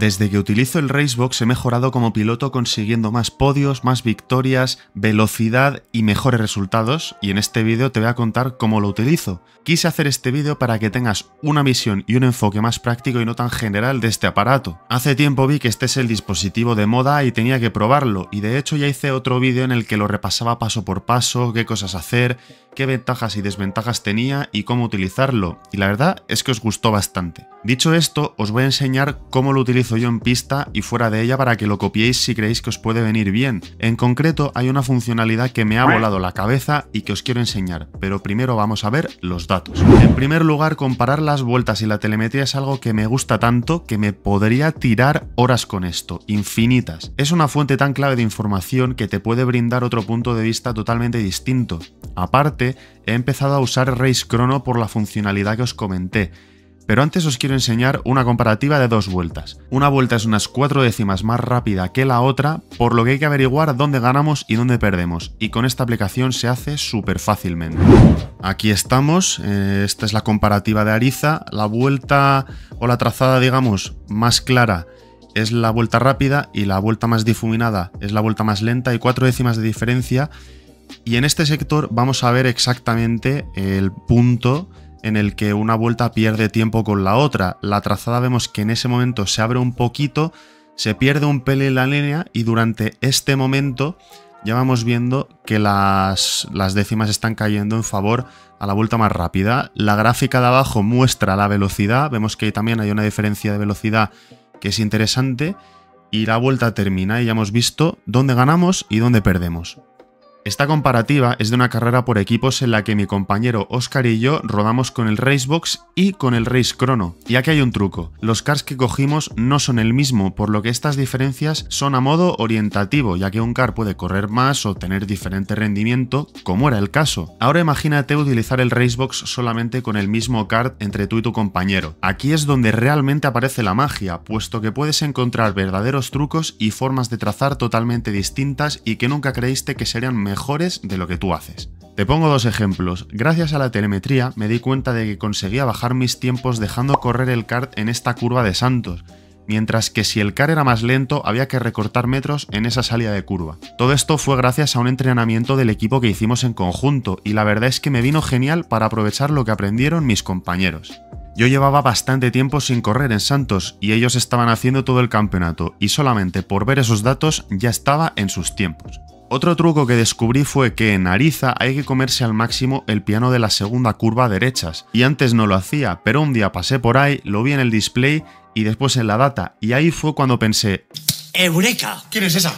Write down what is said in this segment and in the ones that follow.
Desde que utilizo el Racebox he mejorado como piloto consiguiendo más podios, más victorias, velocidad y mejores resultados y en este vídeo te voy a contar cómo lo utilizo. Quise hacer este vídeo para que tengas una visión y un enfoque más práctico y no tan general de este aparato. Hace tiempo vi que este es el dispositivo de moda y tenía que probarlo y de hecho ya hice otro vídeo en el que lo repasaba paso por paso, qué cosas hacer, qué ventajas y desventajas tenía y cómo utilizarlo y la verdad es que os gustó bastante. Dicho esto, os voy a enseñar cómo lo utilizo yo en pista y fuera de ella para que lo copiéis si creéis que os puede venir bien. En concreto, hay una funcionalidad que me ha volado la cabeza y que os quiero enseñar, pero primero vamos a ver los datos. En primer lugar, comparar las vueltas y la telemetría es algo que me gusta tanto que me podría tirar horas con esto, infinitas. Es una fuente tan clave de información que te puede brindar otro punto de vista totalmente distinto. Aparte, he empezado a usar Race Chrono por la funcionalidad que os comenté, pero antes os quiero enseñar una comparativa de dos vueltas. Una vuelta es unas cuatro décimas más rápida que la otra, por lo que hay que averiguar dónde ganamos y dónde perdemos, y con esta aplicación se hace súper fácilmente. Aquí estamos, eh, esta es la comparativa de Ariza, la vuelta o la trazada digamos más clara es la vuelta rápida y la vuelta más difuminada es la vuelta más lenta y cuatro décimas de diferencia. Y en este sector vamos a ver exactamente el punto en el que una vuelta pierde tiempo con la otra. La trazada vemos que en ese momento se abre un poquito, se pierde un en la línea y durante este momento ya vamos viendo que las, las décimas están cayendo en favor a la vuelta más rápida. La gráfica de abajo muestra la velocidad, vemos que también hay una diferencia de velocidad que es interesante y la vuelta termina y ya hemos visto dónde ganamos y dónde perdemos. Esta comparativa es de una carrera por equipos en la que mi compañero Oscar y yo rodamos con el Racebox y con el Race Chrono. Y aquí hay un truco, los cars que cogimos no son el mismo, por lo que estas diferencias son a modo orientativo, ya que un car puede correr más o tener diferente rendimiento, como era el caso. Ahora imagínate utilizar el Racebox solamente con el mismo card entre tú y tu compañero. Aquí es donde realmente aparece la magia, puesto que puedes encontrar verdaderos trucos y formas de trazar totalmente distintas y que nunca creíste que serían mejores mejores de lo que tú haces. Te pongo dos ejemplos. Gracias a la telemetría me di cuenta de que conseguía bajar mis tiempos dejando correr el kart en esta curva de Santos, mientras que si el kart era más lento había que recortar metros en esa salida de curva. Todo esto fue gracias a un entrenamiento del equipo que hicimos en conjunto y la verdad es que me vino genial para aprovechar lo que aprendieron mis compañeros. Yo llevaba bastante tiempo sin correr en Santos y ellos estaban haciendo todo el campeonato y solamente por ver esos datos ya estaba en sus tiempos. Otro truco que descubrí fue que en Ariza hay que comerse al máximo el piano de la segunda curva derechas, y antes no lo hacía, pero un día pasé por ahí, lo vi en el display y después en la data, y ahí fue cuando pensé... ¡Eureka! ¿Quién es esa?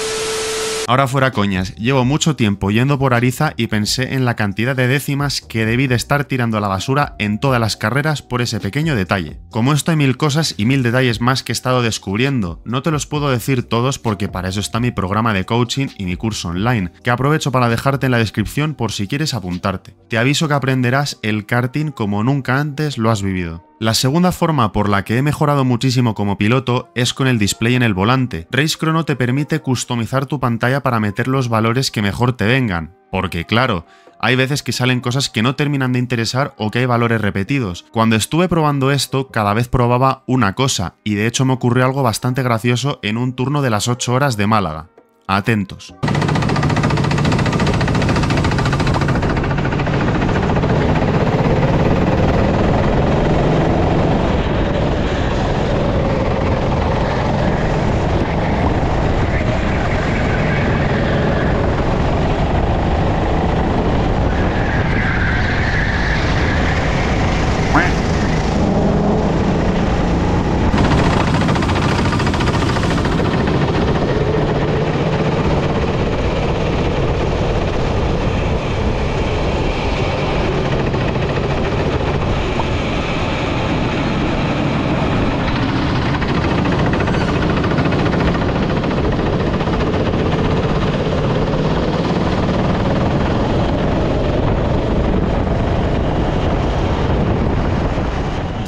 Ahora fuera coñas, llevo mucho tiempo yendo por Ariza y pensé en la cantidad de décimas que debí de estar tirando a la basura en todas las carreras por ese pequeño detalle. Como esto hay mil cosas y mil detalles más que he estado descubriendo, no te los puedo decir todos porque para eso está mi programa de coaching y mi curso online, que aprovecho para dejarte en la descripción por si quieres apuntarte. Te aviso que aprenderás el karting como nunca antes lo has vivido. La segunda forma por la que he mejorado muchísimo como piloto es con el display en el volante. Race Chrono te permite customizar tu pantalla para meter los valores que mejor te vengan, porque claro, hay veces que salen cosas que no terminan de interesar o que hay valores repetidos. Cuando estuve probando esto, cada vez probaba una cosa, y de hecho me ocurrió algo bastante gracioso en un turno de las 8 horas de Málaga. Atentos.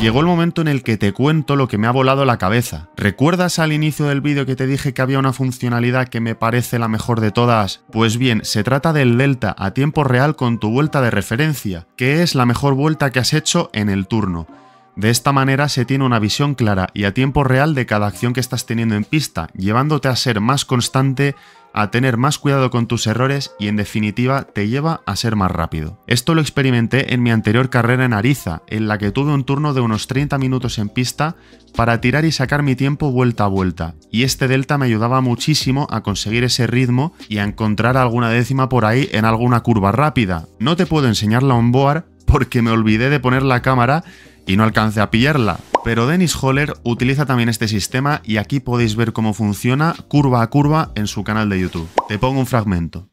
Llegó el momento en el que te cuento lo que me ha volado la cabeza. ¿Recuerdas al inicio del vídeo que te dije que había una funcionalidad que me parece la mejor de todas? Pues bien, se trata del delta a tiempo real con tu vuelta de referencia, que es la mejor vuelta que has hecho en el turno. De esta manera se tiene una visión clara y a tiempo real de cada acción que estás teniendo en pista, llevándote a ser más constante a tener más cuidado con tus errores y en definitiva te lleva a ser más rápido. Esto lo experimenté en mi anterior carrera en Ariza, en la que tuve un turno de unos 30 minutos en pista para tirar y sacar mi tiempo vuelta a vuelta, y este delta me ayudaba muchísimo a conseguir ese ritmo y a encontrar alguna décima por ahí en alguna curva rápida. No te puedo enseñar la onboard porque me olvidé de poner la cámara y no alcance a pillarla. Pero Dennis Holler utiliza también este sistema y aquí podéis ver cómo funciona curva a curva en su canal de YouTube. Te pongo un fragmento.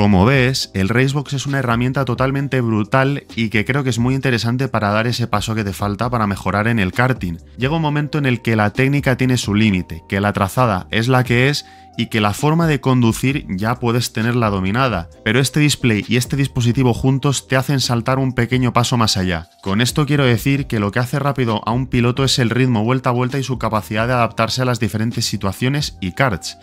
Como ves, el Racebox es una herramienta totalmente brutal y que creo que es muy interesante para dar ese paso que te falta para mejorar en el karting. Llega un momento en el que la técnica tiene su límite, que la trazada es la que es y que la forma de conducir ya puedes tenerla dominada, pero este display y este dispositivo juntos te hacen saltar un pequeño paso más allá. Con esto quiero decir que lo que hace rápido a un piloto es el ritmo vuelta a vuelta y su capacidad de adaptarse a las diferentes situaciones y carts.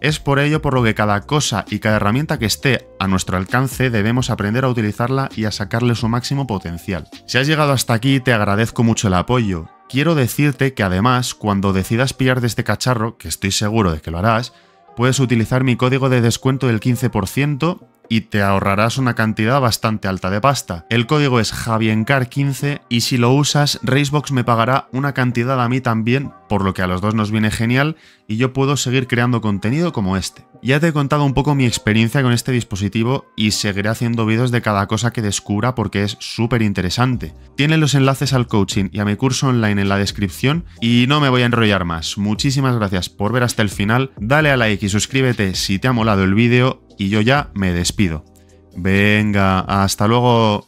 Es por ello por lo que cada cosa y cada herramienta que esté a nuestro alcance debemos aprender a utilizarla y a sacarle su máximo potencial. Si has llegado hasta aquí te agradezco mucho el apoyo. Quiero decirte que además, cuando decidas pillar de este cacharro, que estoy seguro de que lo harás, Puedes utilizar mi código de descuento del 15% y te ahorrarás una cantidad bastante alta de pasta. El código es javiencar 15 y si lo usas, Racebox me pagará una cantidad a mí también, por lo que a los dos nos viene genial y yo puedo seguir creando contenido como este. Ya te he contado un poco mi experiencia con este dispositivo y seguiré haciendo vídeos de cada cosa que descubra porque es súper interesante. Tiene los enlaces al coaching y a mi curso online en la descripción y no me voy a enrollar más. Muchísimas gracias por ver hasta el final, dale a like y suscríbete si te ha molado el vídeo y yo ya me despido. Venga, hasta luego.